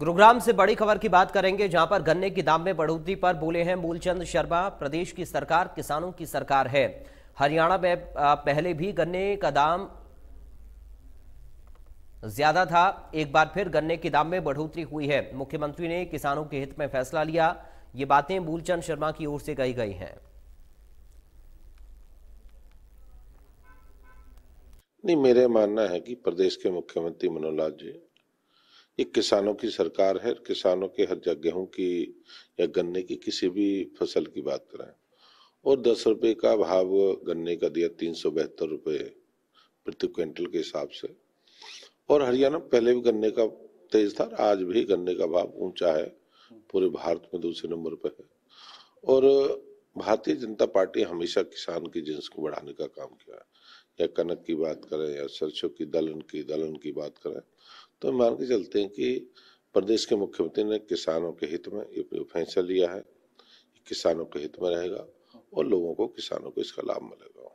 गुरुग्राम से बड़ी खबर की बात करेंगे जहां पर गन्ने की दाम में बढ़ोतरी पर बोले हैं मूलचंद शर्मा प्रदेश की सरकार किसानों की सरकार है हरियाणा में पहले भी गन्ने का दाम ज्यादा था एक बार फिर गन्ने के दाम में बढ़ोतरी हुई है मुख्यमंत्री ने किसानों के हित में फैसला लिया ये बातें मूलचंद शर्मा की ओर से कही गई हैं नहीं मेरे मानना है कि प्रदेश के मुख्यमंत्री मनोहर लाल जी एक किसानों की सरकार है किसानों के हर गेहूं की या गन्ने की किसी भी फसल की बात करें और दस रुपये का भाव गन्ने का दिया तीन सौ बहत्तर रुपये प्रति क्विंटल के हिसाब से और हरियाणा पहले भी गन्ने का तेज था आज भी गन्ने का भाव ऊंचा है पूरे भारत में दूसरे नंबर पर है और भारतीय जनता पार्टी हमेशा किसान की जिन्स को बढ़ाने का काम किया है या कनक की बात करें या सरसों की दलन की दलन की बात करें तो मान के चलते हैं कि प्रदेश के मुख्यमंत्री ने किसानों के हित में ये फैसला लिया है किसानों के हित में रहेगा और लोगों को किसानों को इसका लाभ मिलेगा